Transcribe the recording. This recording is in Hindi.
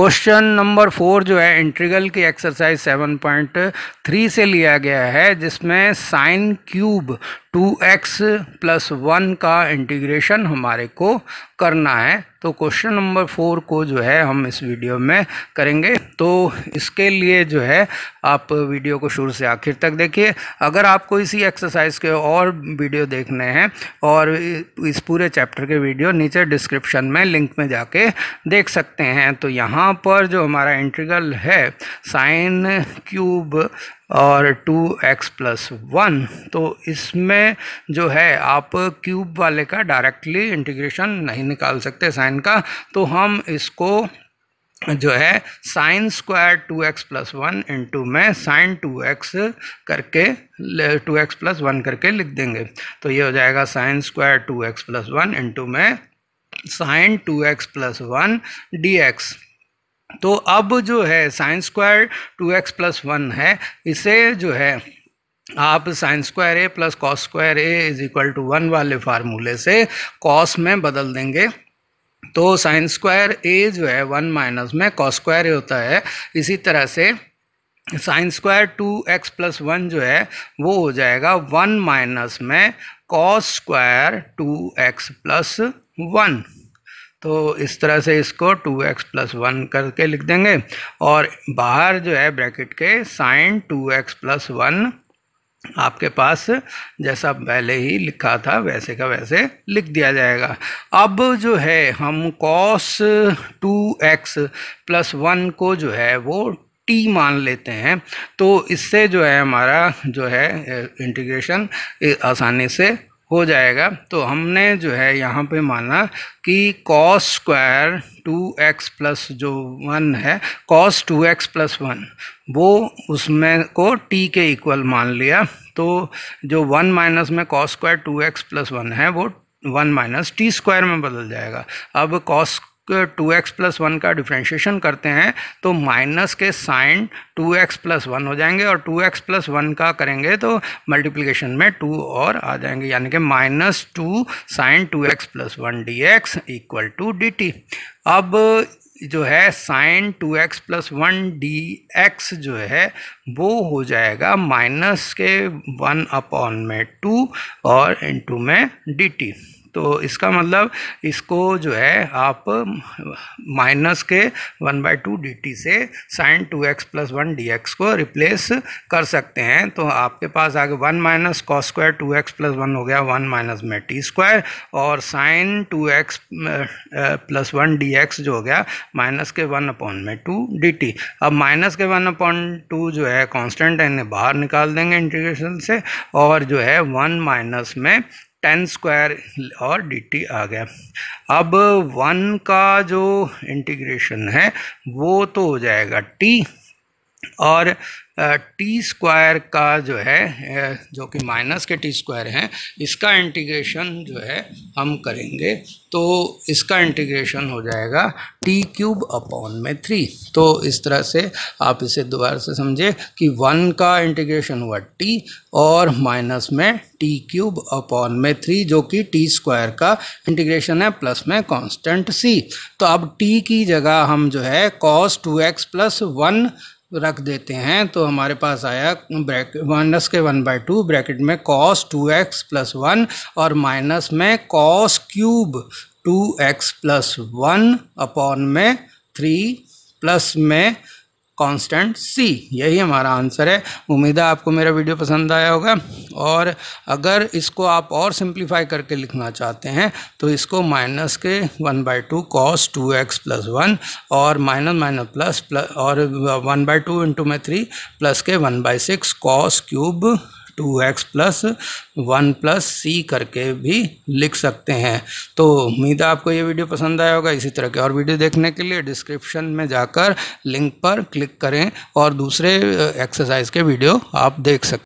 क्वेश्चन नंबर फोर जो है इंट्रीगल की एक्सरसाइज सेवन पॉइंट थ्री से लिया गया है जिसमें sine cube two x plus one का इंटीग्रेशन हमारे को करना है तो क्वेश्चन नंबर फोर को जो है हम इस वीडियो में करेंगे तो इसके लिए जो है आप वीडियो को शुरू से आखिर तक देखिए अगर आपको इसी एक्सरसाइज के और वीडियो देखने हैं और इस पूरे चैप्टर के वीडियो नीचे डिस्क्रिप्शन में लिंक में जाके देख सकते हैं तो यहाँ पर जो हमारा इंटीग्रल है साइन क्यूब और टू एक्स प्लस वन तो इसमें जो है आप क्यूब वाले का डायरेक्टली इंटीग्रेशन नहीं निकाल सकते साइन का तो हम इसको जो है sine square two x plus one into में साइन टू एक्स करके टू एक्स प्लस वन करके लिख देंगे तो ये हो जाएगा sine square two x plus one into में sine two x plus one d x तो अब जो है sines square two x plus one है इसे जो है आप sines square A plus cos square A is equal to one वाले फार्मूले से कॉस में बदल देंगे तो साइंस स्क्वायर ए जो है वन माइनस में कॉस स्क्वायर ए होता है इसी तरह से sines square two x plus one जो है वो हो जाएगा वन माइनस में cos square two x plus one तो इस तरह से इसको टू एक्स प्लस वन करके लिख देंगे और बाहर जो है ब्रैकेट के sine two x plus one आपके पास जैसा पहले ही लिखा था वैसे का वैसे लिख दिया जाएगा अब जो है हम cos two x plus one को जो है वो टी मान लेते हैं तो इससे जो है हमारा जो है इंटीग्रेशन आसानी से हो जाएगा तो हमने जो है यहाँ पे माना कि cos square two x plus जो वन है cos two x plus one वो उसमें को t के इक्वल मान लिया तो जो वन माइनस में cos square two x plus one है वो वन माइनस टी स्क्वायर में बदल जाएगा अब cos two x plus one का डिफ्रेंशिएशन करते हैं तो माइनस के sine two x plus one हो जाएंगे और टू एक्स प्लस वन का करेंगे तो मल्टीप्लिकेशन में टू और आ जाएंगे यानी कि minus two sine two x plus one d x equal to d t अब जो है sine two x plus one d x जो है वो हो जाएगा माइनस के वन अपॉन में टू और इंटू में डी टी तो इसका मतलब इसको जो है आप माइनस के one by two d t से sine two x plus one d x को रिप्लेस कर सकते हैं तो आपके पास आगे one minus cos square two x plus one हो गया वन माइनस में टी स्क्वायर और sine two x plus one d x जो हो गया माइनस के वन अपॉन में टू डी टी अब माइनस के वन अपॉन टू जो है कॉन्स्टेंट है इन्हें बाहर निकाल देंगे इंटीग्रेशन से और जो है वन माइनस में टेन स्क्वायर और डी आ गया अब वन का जो इंटीग्रेशन है वो तो हो जाएगा टी और टी स्क्वायर का जो है जो कि माइनस के टी स्क्वायर हैं इसका इंटीग्रेशन जो है हम करेंगे तो इसका इंटीग्रेशन हो जाएगा टी क्यूब अपॉन में थ्री तो इस तरह से आप इसे दोबारा से समझे कि वन का इंटीग्रेशन हुआ टी और माइनस में टी क्यूब अपॉन में थ्री जो कि टी स्क्वायर का इंटीग्रेशन है प्लस में कांस्टेंट सी तो अब टी की जगह हम जो है cos two x plus one रख देते हैं तो हमारे पास आया ब्रैक माइनस के वन बाई टू ब्रैकेट में cos two x plus one और माइनस में cos cube two x plus one upon में थ्री प्लस में कांस्टेंट सी यही हमारा आंसर है उम्मीद है आपको मेरा वीडियो पसंद आया होगा और अगर इसको आप और सिंप्लीफाई करके लिखना चाहते हैं तो इसको माइनस के one by two cos two x plus one और माइनस माइनस प्लस प्लस और वन बाई टू इंटू में थ्री प्लस के one by six cos cube two x plus one plus C करके भी लिख सकते हैं तो उम्मीद है आपको ये वीडियो पसंद आया होगा इसी तरह के और वीडियो देखने के लिए डिस्क्रिप्शन में जाकर लिंक पर क्लिक करें और दूसरे एक्सरसाइज के वीडियो आप देख सकते